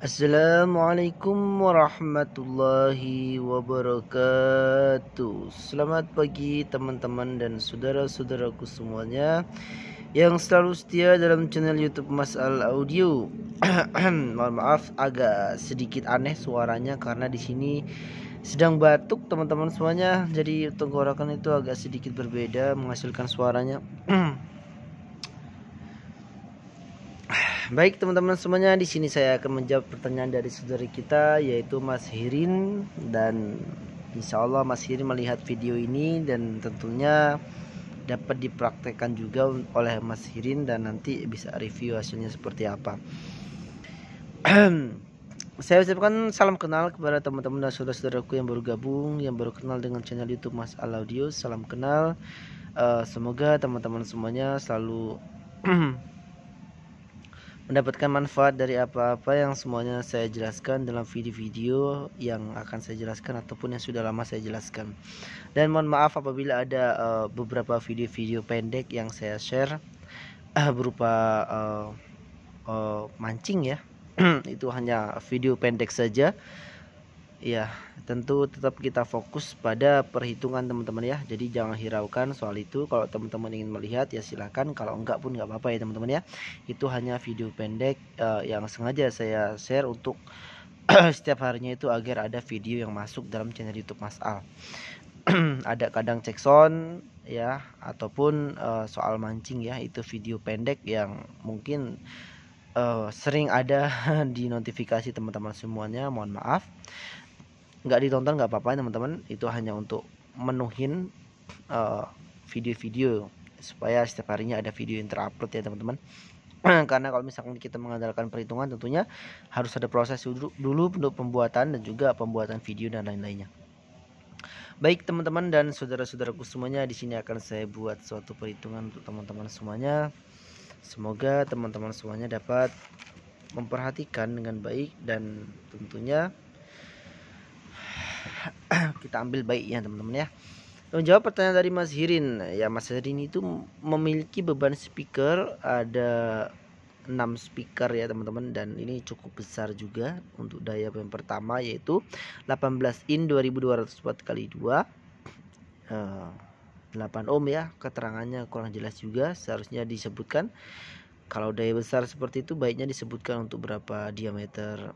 Assalamualaikum warahmatullahi wabarakatuh Selamat pagi teman-teman dan saudara-saudaraku semuanya Yang selalu setia dalam channel youtube Mas Al Audio Mohon maaf agak sedikit aneh suaranya karena di sini sedang batuk teman-teman semuanya Jadi tenggorokan itu agak sedikit berbeda menghasilkan suaranya Baik teman-teman semuanya, di sini saya akan menjawab pertanyaan dari saudari kita yaitu Mas Hirin dan insya Allah Mas Hirin melihat video ini dan tentunya dapat dipraktekkan juga oleh Mas Hirin dan nanti bisa review hasilnya seperti apa. saya ucapkan salam kenal kepada teman-teman dan saudara-saudaraku yang baru gabung, yang baru kenal dengan channel YouTube Mas Audio. Salam kenal. Uh, semoga teman-teman semuanya selalu mendapatkan manfaat dari apa-apa yang semuanya saya jelaskan dalam video-video yang akan saya jelaskan ataupun yang sudah lama saya jelaskan. Dan mohon maaf apabila ada uh, beberapa video-video pendek yang saya share uh, berupa uh, uh, mancing ya. Itu hanya video pendek saja ya tentu tetap kita fokus pada perhitungan teman-teman ya jadi jangan hiraukan soal itu kalau teman-teman ingin melihat ya silahkan kalau enggak pun enggak apa-apa ya teman-teman ya itu hanya video pendek uh, yang sengaja saya share untuk setiap harinya itu agar ada video yang masuk dalam channel YouTube Mas Al ada kadang cek sound ya ataupun uh, soal mancing ya itu video pendek yang mungkin uh, sering ada di notifikasi teman-teman semuanya mohon maaf nggak ditonton nggak apa-apa teman-teman itu hanya untuk menuhin eh, video-video uh, supaya setiap harinya ada video yang terupload ya teman-teman karena kalau misalkan kita mengandalkan perhitungan tentunya harus ada proses dulu, dulu untuk pembuatan dan juga pembuatan video dan lain-lainnya baik teman-teman dan saudara-saudaraku semuanya di sini akan saya buat suatu perhitungan untuk teman-teman semuanya semoga teman-teman semuanya dapat memperhatikan dengan baik dan tentunya kita ambil baiknya teman-teman ya menjawab pertanyaan dari Mas Hirin ya Mas Hirin itu memiliki beban speaker ada 6 speaker ya teman-teman dan ini cukup besar juga untuk daya yang pertama yaitu 18 in 2200 watt kali 2 8 eh, ohm ya keterangannya kurang jelas juga seharusnya disebutkan kalau daya besar seperti itu baiknya disebutkan untuk berapa diameter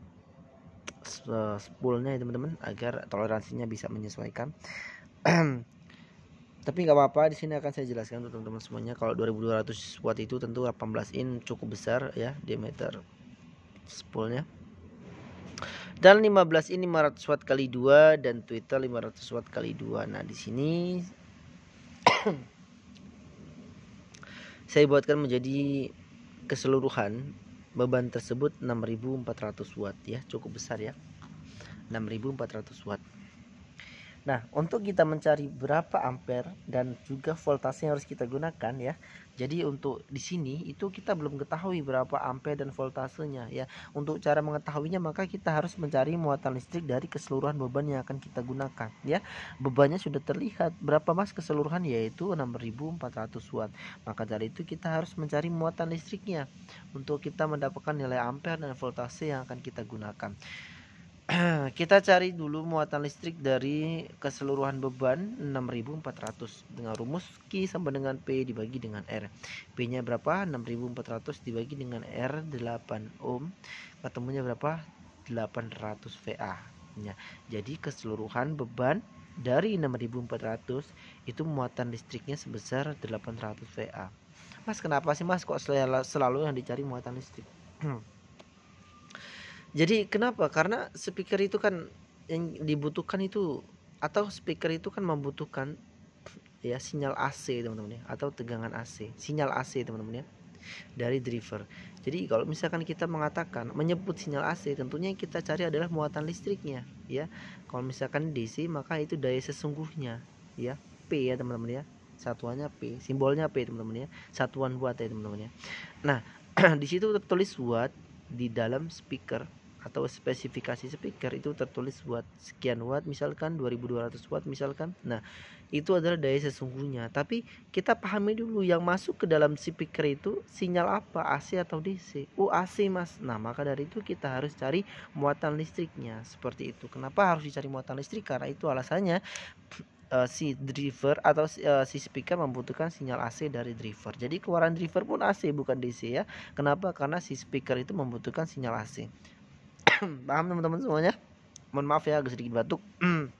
spoolnya ya teman-teman agar toleransinya bisa menyesuaikan tapi nggak apa-apa di sini akan saya jelaskan untuk teman-teman semuanya kalau 2200 watt itu tentu 18 in cukup besar ya diameter spoolnya dan 15 in 500 watt kali dua dan Twitter 500 watt kali dua. nah di sini saya buatkan menjadi keseluruhan beban tersebut 6400 watt ya cukup besar ya 6400 watt Nah, untuk kita mencari berapa ampere dan juga voltase yang harus kita gunakan ya. Jadi untuk di sini itu kita belum ketahui berapa ampere dan voltasenya ya. Untuk cara mengetahuinya maka kita harus mencari muatan listrik dari keseluruhan beban yang akan kita gunakan ya. Bebannya sudah terlihat berapa mas keseluruhan yaitu 6400 watt. Maka dari itu kita harus mencari muatan listriknya untuk kita mendapatkan nilai ampere dan voltase yang akan kita gunakan. kita cari dulu muatan listrik dari keseluruhan beban 6400 dengan rumus Q sama dengan P dibagi dengan R P nya berapa 6400 dibagi dengan R 8 ohm ketemunya berapa 800 VA nya jadi keseluruhan beban dari 6400 itu muatan listriknya sebesar 800 VA Mas kenapa sih mas kok selalu yang dicari muatan listrik jadi kenapa karena speaker itu kan yang dibutuhkan itu atau speaker itu kan membutuhkan ya sinyal AC teman-teman ya atau tegangan AC sinyal AC teman-teman ya dari driver jadi kalau misalkan kita mengatakan menyebut sinyal AC tentunya yang kita cari adalah muatan listriknya ya kalau misalkan DC maka itu daya sesungguhnya ya P ya teman-teman ya satuannya P simbolnya P teman-teman ya satuan watt ya teman-teman ya nah di situ tertulis watt di dalam speaker atau spesifikasi speaker itu tertulis buat sekian watt misalkan 2200 watt misalkan nah itu adalah daya sesungguhnya tapi kita pahami dulu yang masuk ke dalam speaker itu sinyal apa AC atau DC oh AC mas nah maka dari itu kita harus cari muatan listriknya seperti itu kenapa harus dicari muatan listrik karena itu alasannya uh, si driver atau uh, si speaker membutuhkan sinyal AC dari driver. Jadi keluaran driver pun AC bukan DC ya. Kenapa? Karena si speaker itu membutuhkan sinyal AC. paham teman-teman semuanya mohon maaf ya agak sedikit batuk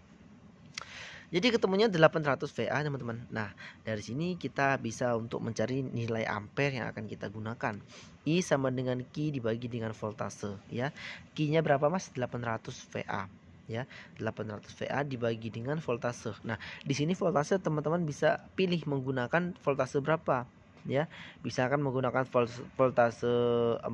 jadi ketemunya 800 VA teman-teman Nah dari sini kita bisa untuk mencari nilai ampere yang akan kita gunakan I sama dengan Q dibagi dengan voltase ya Q nya berapa mas 800 VA ya 800 VA dibagi dengan voltase Nah di sini voltase teman-teman bisa pilih menggunakan voltase berapa ya bisa kan menggunakan voltase 45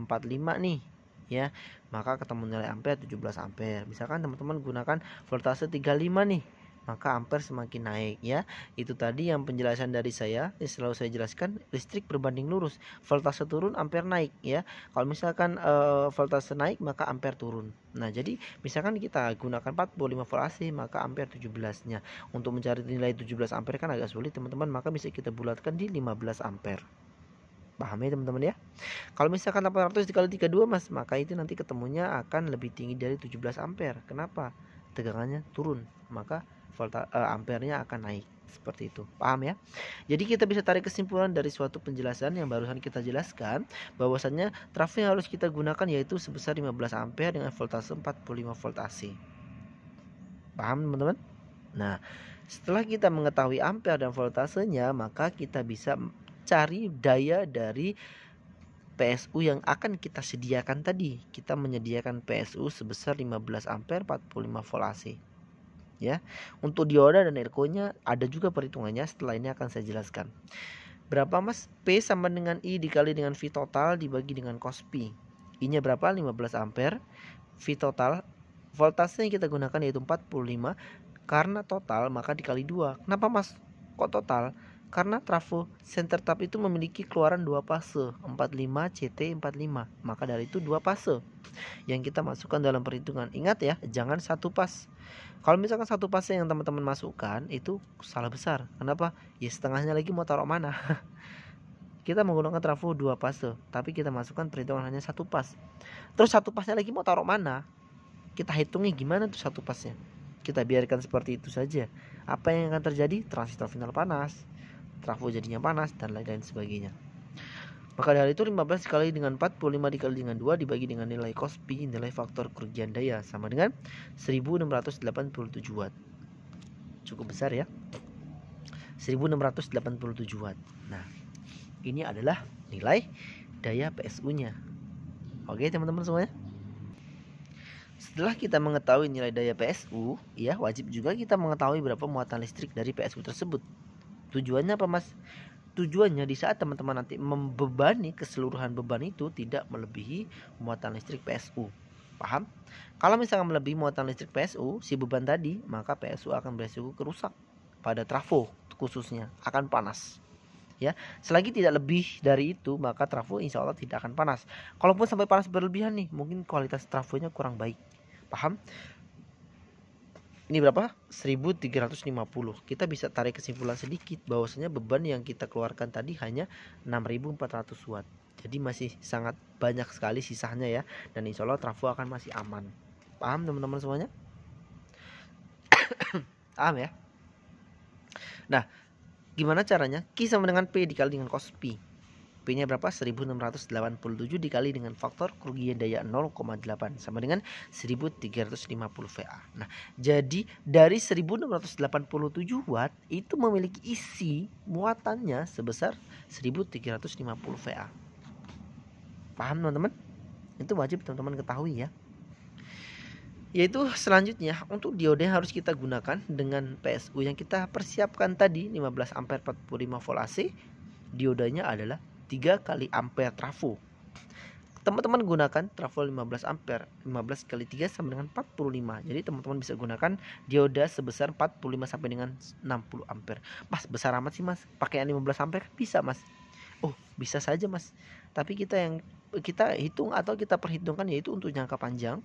nih ya maka ketemu nilai ampere 17 ampere misalkan teman-teman gunakan voltase 35 nih maka ampere semakin naik ya. Itu tadi yang penjelasan dari saya, selalu saya jelaskan listrik berbanding lurus. Voltase turun, ampere naik ya. Kalau misalkan e, voltase naik maka ampere turun. Nah, jadi misalkan kita gunakan 45 volt AC maka ampere 17-nya. Untuk mencari nilai 17 ampere kan agak sulit teman-teman, maka bisa kita bulatkan di 15 ampere. Paham ya teman-teman ya? Kalau misalkan 800 dikali 32 mas, maka itu nanti ketemunya akan lebih tinggi dari 17 ampere. Kenapa? Tegangannya turun, maka volta uh, eh, ampernya akan naik seperti itu paham ya jadi kita bisa tarik kesimpulan dari suatu penjelasan yang barusan kita jelaskan bahwasannya trafo yang harus kita gunakan yaitu sebesar 15 ampere dengan voltase 45 volt AC paham teman-teman nah setelah kita mengetahui ampere dan voltasenya maka kita bisa mencari daya dari PSU yang akan kita sediakan tadi. Kita menyediakan PSU sebesar 15 ampere 45 volt AC. Ya. Untuk dioda dan elko-nya ada juga perhitungannya setelah ini akan saya jelaskan. Berapa Mas? P sama dengan I dikali dengan V total dibagi dengan cos P. I-nya berapa? 15 ampere. V total voltasenya yang kita gunakan yaitu 45 karena total maka dikali 2. Kenapa Mas? Kok total? Karena trafo center tap itu memiliki keluaran dua fase, 45 CT 45. Maka dari itu dua fase yang kita masukkan dalam perhitungan. Ingat ya, jangan satu pas. Kalau misalkan satu pas yang teman-teman masukkan itu salah besar. Kenapa? Ya setengahnya lagi mau taruh mana? kita menggunakan trafo dua fase, tapi kita masukkan perhitungan hanya satu pas. Terus satu pasnya lagi mau taruh mana? Kita hitungnya gimana tuh satu pasnya? Kita biarkan seperti itu saja. Apa yang akan terjadi? Transistor final panas trafo jadinya panas dan lain-lain sebagainya maka dari itu 15 dikali dengan 45 dikali dengan 2 dibagi dengan nilai cos P nilai faktor kerugian daya sama dengan 1687 watt cukup besar ya 1687 watt nah ini adalah nilai daya PSU nya oke teman-teman semuanya setelah kita mengetahui nilai daya PSU, ya wajib juga kita mengetahui berapa muatan listrik dari PSU tersebut. Tujuannya apa mas? Tujuannya di saat teman-teman nanti membebani keseluruhan beban itu tidak melebihi muatan listrik PSU. Paham? Kalau misalnya melebihi muatan listrik PSU, si beban tadi, maka PSU akan beresiko kerusak pada trafo khususnya akan panas ya selagi tidak lebih dari itu maka trafo insya Allah tidak akan panas kalaupun sampai panas berlebihan nih mungkin kualitas trafonya kurang baik paham ini berapa? 1350. Kita bisa tarik kesimpulan sedikit bahwasanya beban yang kita keluarkan tadi hanya 6400 watt. Jadi masih sangat banyak sekali sisanya ya dan insya Allah trafo akan masih aman. Paham teman-teman semuanya? Paham ya? Nah, gimana caranya? Ki sama dengan P dikali dengan cos P. P-nya berapa? 1687 dikali dengan faktor kerugian daya 0,8 sama dengan 1350 VA. Nah, jadi dari 1687 watt itu memiliki isi muatannya sebesar 1350 VA. Paham teman-teman? Itu wajib teman-teman ketahui ya. Yaitu selanjutnya untuk diode harus kita gunakan dengan PSU yang kita persiapkan tadi 15 ampere 45 volt AC. Diodanya adalah 3 kali ampere trafo teman-teman gunakan trafo 15 ampere 15 kali 3 sama dengan 45 jadi teman-teman bisa gunakan dioda sebesar 45 sampai dengan 60 ampere mas besar amat sih mas pakaian 15 ampere kan bisa mas oh bisa saja mas tapi kita yang kita hitung atau kita perhitungkan yaitu untuk jangka panjang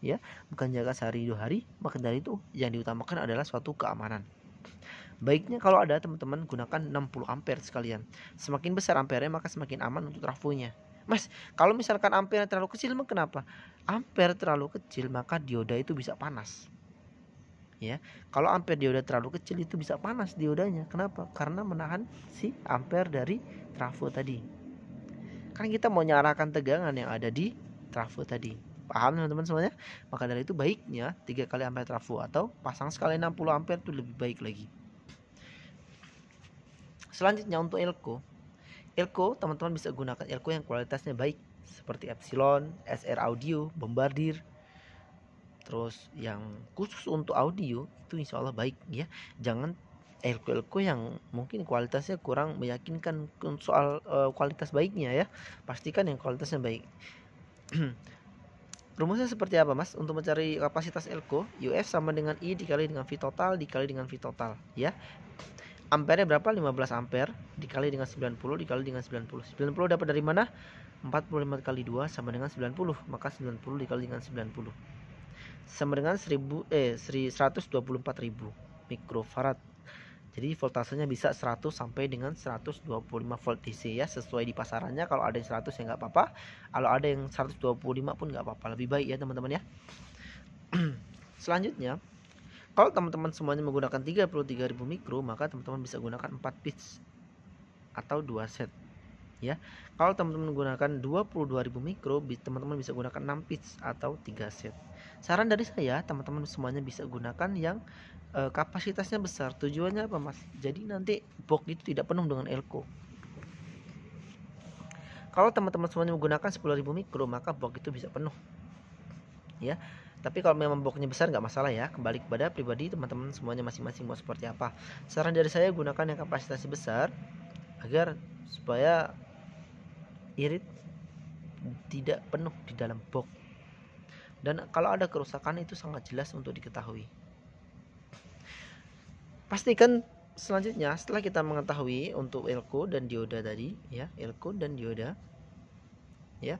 ya bukan jaga sehari dua hari maka dari itu yang diutamakan adalah suatu keamanan Baiknya kalau ada teman-teman gunakan 60 ampere sekalian. Semakin besar ampernya maka semakin aman untuk trafonya. Mas, kalau misalkan ampere terlalu kecil mah kenapa? Ampere terlalu kecil maka dioda itu bisa panas. Ya. Kalau ampere dioda terlalu kecil itu bisa panas diodanya. Kenapa? Karena menahan si ampere dari trafo tadi. Kan kita mau nyarakan tegangan yang ada di trafo tadi paham teman-teman semuanya maka dari itu baiknya 3 kali ampere trafo atau pasang sekali 60 ampere itu lebih baik lagi Selanjutnya untuk elko. Elko teman-teman bisa gunakan elko yang kualitasnya baik seperti Epsilon, SR Audio, Bombardir. Terus yang khusus untuk audio itu insya Allah baik ya. Jangan elko-elko yang mungkin kualitasnya kurang meyakinkan soal uh, kualitas baiknya ya. Pastikan yang kualitasnya baik. Rumusnya seperti apa mas? Untuk mencari kapasitas elko, UF sama dengan I dikali dengan V total dikali dengan V total ya ampere berapa 15 ampere dikali dengan 90 dikali dengan 90 90 dapat dari mana 45 kali 2 sama dengan 90 maka 90 dikali dengan 90 sama dengan 1000 eh 124.000 mikrofarad jadi voltasenya bisa 100 sampai dengan 125 volt DC ya sesuai di pasarannya kalau ada yang 100 ya nggak apa-apa kalau ada yang 125 pun nggak apa-apa lebih baik ya teman-teman ya selanjutnya kalau teman-teman semuanya menggunakan 33.000 mikro, maka teman-teman bisa gunakan 4 pitch atau 2 set. Ya. Kalau teman-teman menggunakan 22.000 mikro, teman-teman bisa gunakan 6 pitch atau 3 set. Saran dari saya, teman-teman semuanya bisa gunakan yang e, kapasitasnya besar. Tujuannya apa, Mas? Jadi nanti box itu tidak penuh dengan elko. Kalau teman-teman semuanya menggunakan 10.000 mikro, maka box itu bisa penuh. Ya. Tapi kalau memang boxnya besar nggak masalah ya. Kembali kepada pribadi teman-teman semuanya masing-masing mau seperti apa. Saran dari saya gunakan yang kapasitasnya besar agar supaya irit tidak penuh di dalam box. Dan kalau ada kerusakan itu sangat jelas untuk diketahui. Pastikan selanjutnya setelah kita mengetahui untuk elko dan dioda tadi ya, elko dan dioda ya.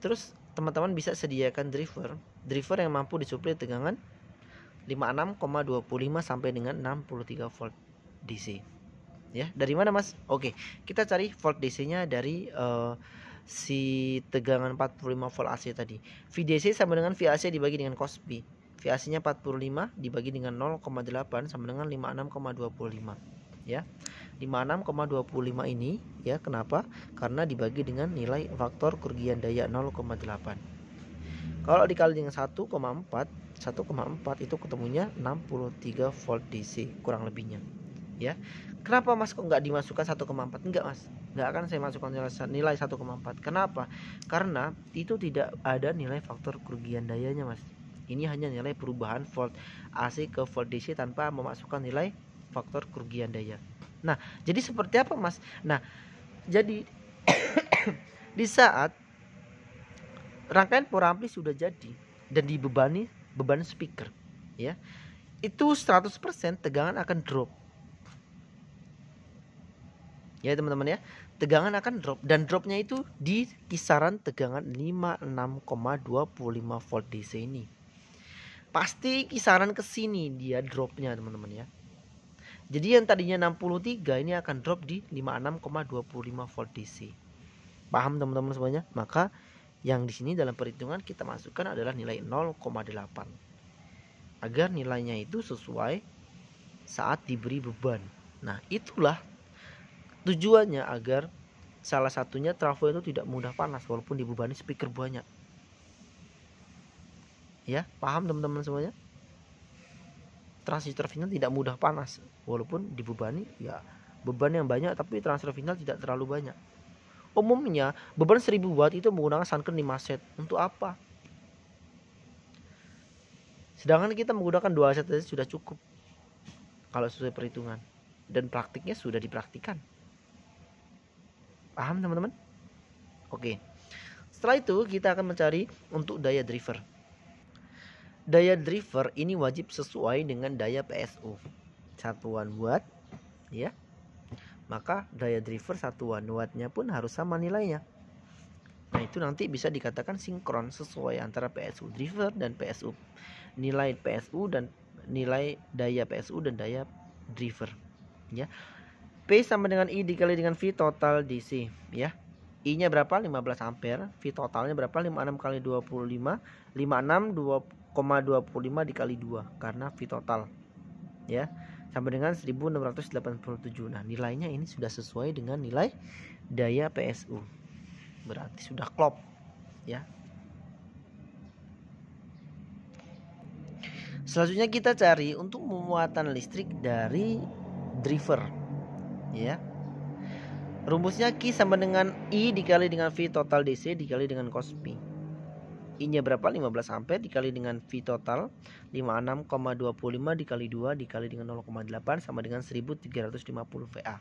Terus teman-teman bisa sediakan driver driver yang mampu disuplai tegangan 56,25 sampai dengan 63 volt DC. Ya, dari mana Mas? Oke, kita cari volt DC-nya dari uh, si tegangan 45 volt AC tadi. VDC sama dengan VAC dibagi dengan cos B. VAC-nya 45 dibagi dengan 0,8 sama dengan 56,25. Ya. 56,25 ini ya kenapa? Karena dibagi dengan nilai faktor kerugian daya 0,8 kalau dikali dengan 1,4, 1,4 itu ketemunya 63 volt DC kurang lebihnya. Ya. Kenapa Mas kok nggak dimasukkan 1,4? Enggak, Mas. Nggak akan saya masukkan nilai 1,4. Kenapa? Karena itu tidak ada nilai faktor kerugian dayanya, Mas. Ini hanya nilai perubahan volt AC ke volt DC tanpa memasukkan nilai faktor kerugian daya. Nah, jadi seperti apa, Mas? Nah, jadi di saat rangkaian power ampli sudah jadi dan dibebani beban speaker ya itu 100% tegangan akan drop ya teman-teman ya tegangan akan drop dan dropnya itu di kisaran tegangan 56,25 volt DC ini pasti kisaran ke sini dia dropnya teman-teman ya jadi yang tadinya 63 ini akan drop di 56,25 volt DC paham teman-teman semuanya maka yang di sini dalam perhitungan kita masukkan adalah nilai 0,8 agar nilainya itu sesuai saat diberi beban. Nah, itulah tujuannya agar salah satunya trafo itu tidak mudah panas walaupun dibebani speaker banyak. Ya, paham teman-teman semuanya? Transistor final tidak mudah panas walaupun dibebani ya beban yang banyak tapi transistor final tidak terlalu banyak. Umumnya beban 1000 watt itu menggunakan sunken 5 set. Untuk apa? Sedangkan kita menggunakan 2 set saja sudah cukup. Kalau sesuai perhitungan dan praktiknya sudah dipraktikan. Paham teman-teman? Oke. Setelah itu kita akan mencari untuk daya driver. Daya driver ini wajib sesuai dengan daya PSU. Satuan watt ya maka daya driver satuan wattnya pun harus sama nilainya. Nah itu nanti bisa dikatakan sinkron sesuai antara PSU driver dan PSU nilai PSU dan nilai daya PSU dan daya driver ya P sama dengan I dikali dengan V total DC ya I nya berapa 15 ampere V totalnya berapa 56 kali 25 56 2,25 dikali 2 karena V total ya sama dengan 1687. Nah, nilainya ini sudah sesuai dengan nilai daya PSU. Berarti sudah klop ya. Selanjutnya kita cari untuk muatan listrik dari driver ya. Rumusnya Q sama dengan I dikali dengan V total DC dikali dengan cos P. I-nya berapa? 15 ampere dikali dengan V total 56,25 dikali 2 dikali dengan 0,8 sama dengan 1350 VA.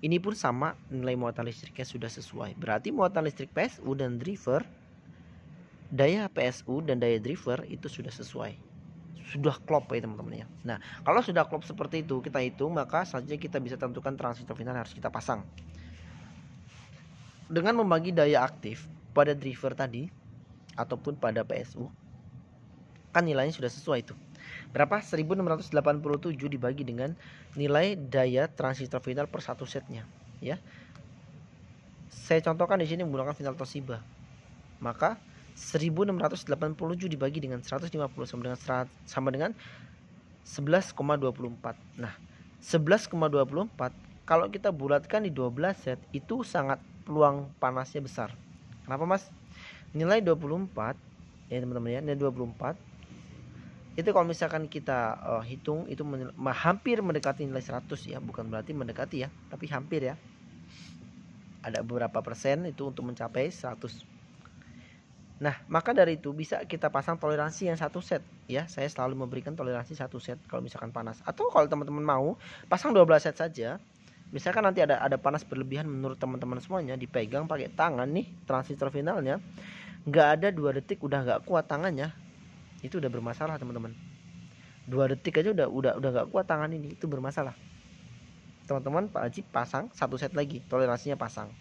Ini pun sama nilai muatan listriknya sudah sesuai. Berarti muatan listrik PSU dan driver daya PSU dan daya driver itu sudah sesuai. Sudah klop ya teman-teman ya. Nah, kalau sudah klop seperti itu kita hitung maka saja kita bisa tentukan transistor final harus kita pasang. Dengan membagi daya aktif pada driver tadi ataupun pada PSU kan nilainya sudah sesuai itu. Berapa? 1687 dibagi dengan nilai daya transistor final per satu setnya, ya. Saya contohkan di sini menggunakan final Toshiba. Maka 1687 dibagi dengan 150 sama dengan sama dengan 11,24. Nah, 11,24 kalau kita bulatkan di 12 set itu sangat peluang panasnya besar. Kenapa, Mas? nilai 24 ya teman-teman ya nilai 24 itu kalau misalkan kita uh, hitung itu hampir mendekati nilai 100 ya bukan berarti mendekati ya tapi hampir ya ada beberapa persen itu untuk mencapai 100 Nah, maka dari itu bisa kita pasang toleransi yang satu set ya. Saya selalu memberikan toleransi satu set kalau misalkan panas. Atau kalau teman-teman mau, pasang 12 set saja. Misalkan nanti ada ada panas berlebihan menurut teman-teman semuanya dipegang pakai tangan nih transistor finalnya nggak ada dua detik udah nggak kuat tangannya itu udah bermasalah teman-teman dua detik aja udah udah udah nggak kuat tangan ini itu bermasalah teman-teman Pak Haji pasang satu set lagi toleransinya pasang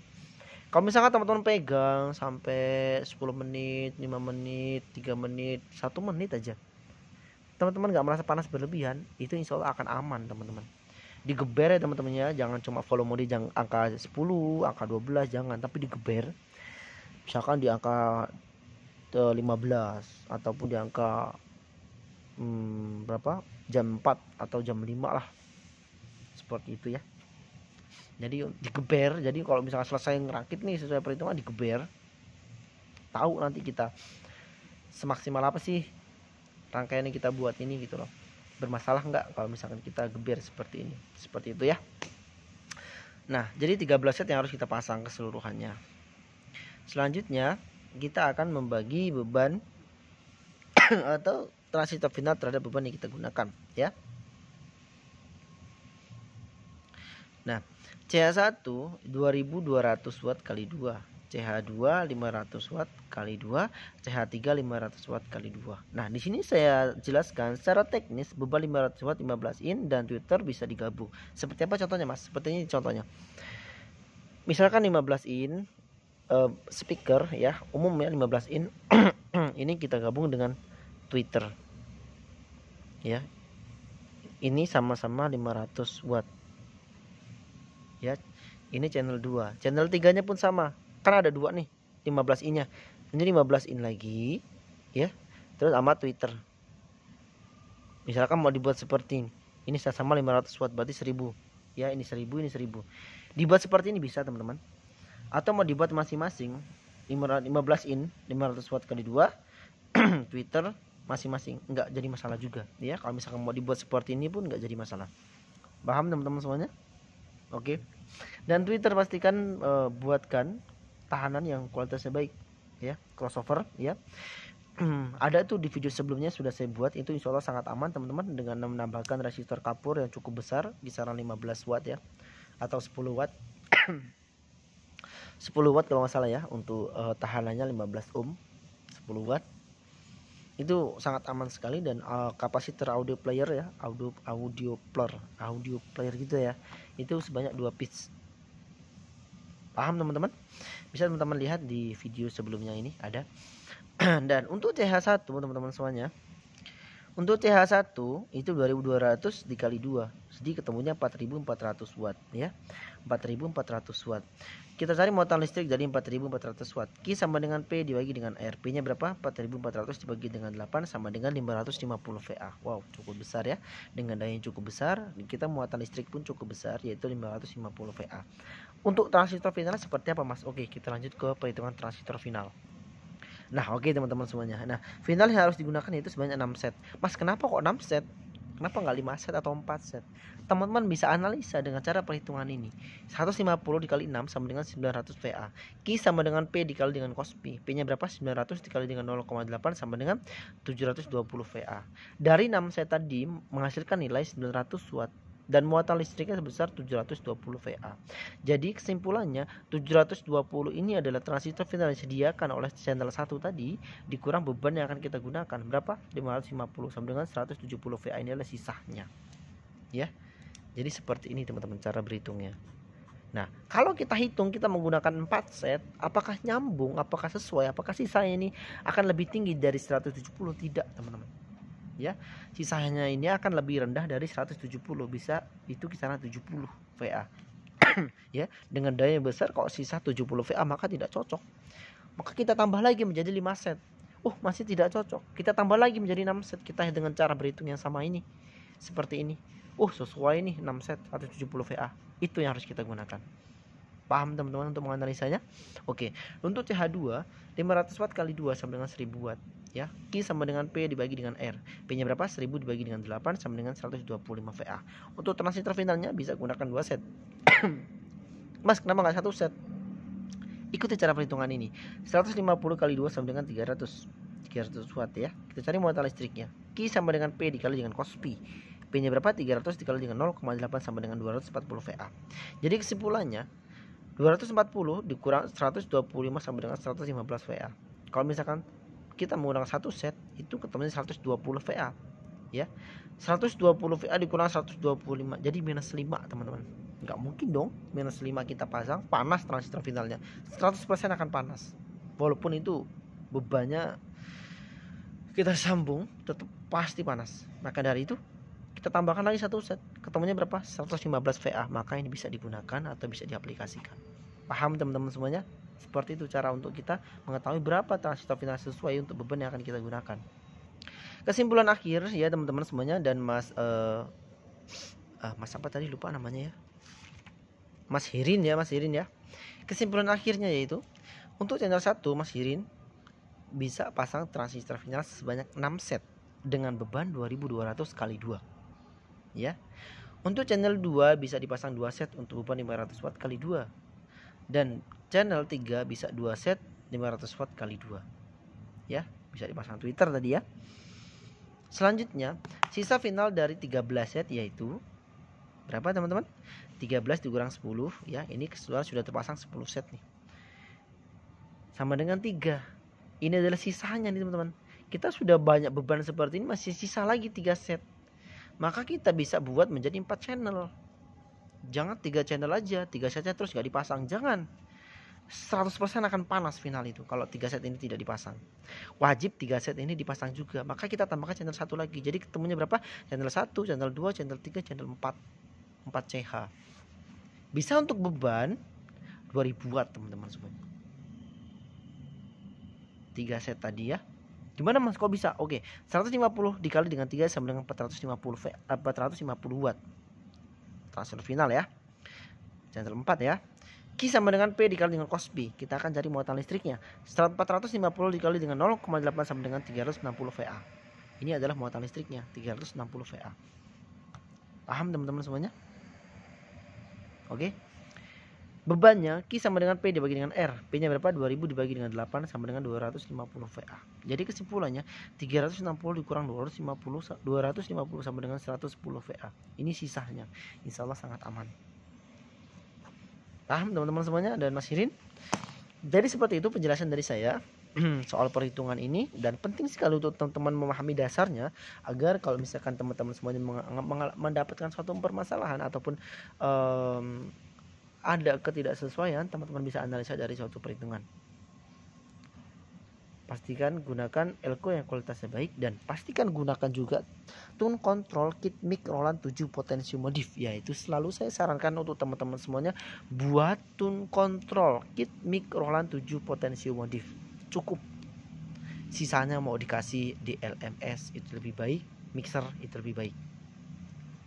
kalau misalkan teman-teman pegang sampai 10 menit 5 menit 3 menit 1 menit aja teman-teman nggak merasa panas berlebihan itu insya Allah akan aman teman-teman digeber ya teman-temannya jangan cuma volume di angka 10 angka 12 jangan tapi digeber misalkan di angka 15 eh, ataupun di angka hmm, berapa jam 4 atau jam 5 lah seperti itu ya jadi digeber jadi kalau misalnya selesai ngerakit nih sesuai perhitungan digeber tahu nanti kita semaksimal apa sih rangkaian yang kita buat ini gitu loh bermasalah nggak kalau misalkan kita geber seperti ini seperti itu ya nah jadi 13 set yang harus kita pasang keseluruhannya Selanjutnya, kita akan membagi beban atau transistor final terhadap beban yang kita gunakan, ya. Nah, CH1 2200 watt kali 2, CH2 500 watt kali 2, CH3 500 watt kali 2. Nah, di sini saya jelaskan secara teknis beban 500 watt 15 in dan Twitter bisa digabung. Seperti apa contohnya, Mas? Seperti ini contohnya. Misalkan 15 in Eh, speaker ya umumnya 15 in ini kita gabung dengan Twitter ya ini sama-sama 500 watt ya ini channel 2 channel 3 nya pun sama kan ada dua nih 15 in nya ini 15 in lagi ya terus sama Twitter misalkan mau dibuat seperti ini ini sama 500 watt berarti 1000 ya ini 1000 ini 1000 dibuat seperti ini bisa teman-teman atau mau dibuat masing-masing 15 in 500 watt kali dua Twitter masing-masing nggak jadi masalah juga ya kalau misalkan mau dibuat seperti ini pun nggak jadi masalah paham teman-teman semuanya oke dan Twitter pastikan e, buatkan tahanan yang kualitasnya baik ya crossover ya ada tuh di video sebelumnya sudah saya buat itu insya Allah sangat aman teman-teman dengan menambahkan resistor kapur yang cukup besar kisaran 15 watt ya atau 10 watt 10 watt kalau nggak salah ya untuk uh, tahanannya 15 ohm 10 watt itu sangat aman sekali dan uh, kapasitor audio player ya audio audio player audio player gitu ya itu sebanyak dua pitch paham teman-teman bisa teman-teman lihat di video sebelumnya ini ada dan untuk TH1 teman-teman semuanya untuk TH1 itu 2200 dikali 2 jadi ketemunya 4400 watt ya 4400 watt kita cari muatan listrik dari 4400 watt Q sama dengan P dibagi dengan rp nya berapa 4400 dibagi dengan 8 sama dengan 550 VA wow cukup besar ya dengan daya yang cukup besar kita muatan listrik pun cukup besar yaitu 550 VA untuk transistor final seperti apa mas oke kita lanjut ke perhitungan transistor final Nah oke okay, teman-teman semuanya Nah final yang harus digunakan itu sebanyak 6 set Mas kenapa kok 6 set Kenapa nggak 5 set atau 4 set? Teman-teman bisa analisa dengan cara perhitungan ini. 150 dikali 6 sama dengan 900 VA. Q sama dengan P dikali dengan cos P. P-nya berapa? 900 dikali dengan 0,8 sama dengan 720 VA. Dari 6 set tadi menghasilkan nilai 900 watt dan muatan listriknya sebesar 720 VA. Jadi kesimpulannya 720 ini adalah transistor final yang disediakan oleh channel 1 tadi dikurang beban yang akan kita gunakan. Berapa? 550 sama dengan 170 VA ini adalah sisanya. Ya. Jadi seperti ini teman-teman cara berhitungnya. Nah, kalau kita hitung kita menggunakan 4 set, apakah nyambung, apakah sesuai, apakah sisanya ini akan lebih tinggi dari 170? Tidak, teman-teman ya sisanya ini akan lebih rendah dari 170 bisa itu kisaran 70 VA ya dengan daya yang besar kalau sisa 70 VA maka tidak cocok maka kita tambah lagi menjadi 5 set Uh, masih tidak cocok kita tambah lagi menjadi 6 set kita dengan cara berhitung yang sama ini seperti ini Uh, sesuai nih 6 set atau 70 VA itu yang harus kita gunakan paham teman-teman untuk menganalisanya oke untuk CH2 500 watt kali 2 sama dengan 1000 watt ya Q sama dengan P dibagi dengan R P nya berapa 1000 dibagi dengan 8 sama dengan 125 VA untuk transitor finalnya bisa gunakan dua set Mas kenapa nggak satu set ikuti cara perhitungan ini 150 kali 2 sama dengan 300 300 watt ya kita cari muatan listriknya Q sama dengan P dikali dengan cos P P nya berapa 300 dikali dengan 0,8 sama dengan 240 VA jadi kesimpulannya 240 dikurang 125 sama dengan 115 VA kalau misalkan kita menggunakan satu set itu ketemunya 120 VA ya 120 VA dikurang 125 jadi minus 5 teman-teman nggak mungkin dong minus 5 kita pasang panas transistor finalnya 100% akan panas walaupun itu bebannya kita sambung tetap pasti panas maka nah, dari itu kita tambahkan lagi satu set ketemunya berapa 115 VA maka ini bisa digunakan atau bisa diaplikasikan paham teman-teman semuanya seperti itu cara untuk kita mengetahui berapa transistor final sesuai untuk beban yang akan kita gunakan. Kesimpulan akhir ya teman-teman semuanya dan Mas uh, uh, Mas apa tadi lupa namanya ya. Mas Hirin ya, Mas Hirin ya. Kesimpulan akhirnya yaitu untuk channel 1 Mas Hirin bisa pasang transistor final sebanyak 6 set dengan beban 2200 kali 2. Ya. Untuk channel 2 bisa dipasang 2 set untuk beban 500 watt kali 2. Dan channel 3 bisa 2 set 500 watt kali 2 ya bisa dipasang Twitter tadi ya selanjutnya sisa final dari 13 set yaitu berapa teman-teman 13 dikurang 10 ya ini keseluruhan sudah terpasang 10 set nih sama dengan 3 ini adalah sisanya nih teman-teman kita sudah banyak beban seperti ini masih sisa lagi 3 set maka kita bisa buat menjadi 4 channel jangan 3 channel aja 3 setnya terus gak dipasang jangan 100% akan panas final itu kalau tiga set ini tidak dipasang. Wajib tiga set ini dipasang juga. Maka kita tambahkan channel satu lagi. Jadi ketemunya berapa? Channel 1, channel 2, channel 3, channel 4. 4 CH. Bisa untuk beban 2000 watt teman-teman semua. Tiga set tadi ya. Gimana Mas kok bisa? Oke, 150 dikali dengan 3 sama dengan 450 450 eh, watt. Transfer final ya. Channel 4 ya. Q sama dengan P dikali dengan cos B. Kita akan cari muatan listriknya. 450 dikali dengan 0,8 sama dengan 360 VA. Ini adalah muatan listriknya, 360 VA. Paham teman-teman semuanya? Oke. Bebannya Q sama dengan P dibagi dengan R. P-nya berapa? 2000 dibagi dengan 8 sama dengan 250 VA. Jadi kesimpulannya 360 dikurang 250 250 sama dengan 110 VA. Ini sisanya. Insya Allah sangat aman. Paham teman-teman semuanya dan Mas Hirin? Jadi seperti itu penjelasan dari saya soal perhitungan ini dan penting sekali untuk teman-teman memahami dasarnya agar kalau misalkan teman-teman semuanya mendapatkan suatu permasalahan ataupun um, ada ketidaksesuaian teman-teman bisa analisa dari suatu perhitungan. Pastikan gunakan elko yang kualitasnya baik dan pastikan gunakan juga tune control kit mic Roland 7 potensi modif yaitu selalu saya sarankan untuk teman-teman semuanya buat tune control kit mic Roland 7 potensi modif cukup sisanya mau dikasih di LMS itu lebih baik mixer itu lebih baik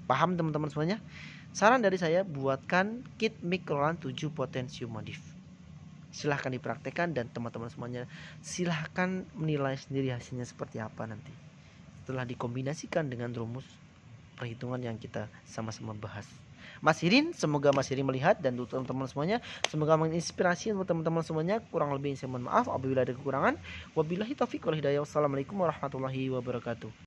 paham teman-teman semuanya saran dari saya buatkan kit mic Roland 7 potensi modif silahkan dipraktekkan dan teman-teman semuanya silahkan menilai sendiri hasilnya seperti apa nanti setelah dikombinasikan dengan rumus perhitungan yang kita sama-sama bahas Mas Hirin, semoga Mas Hirin melihat dan teman-teman semuanya semoga menginspirasi untuk teman-teman semuanya. Kurang lebih saya mohon maaf apabila ada kekurangan. Wabillahi taufiq wal hidayah. Wassalamualaikum warahmatullahi wabarakatuh.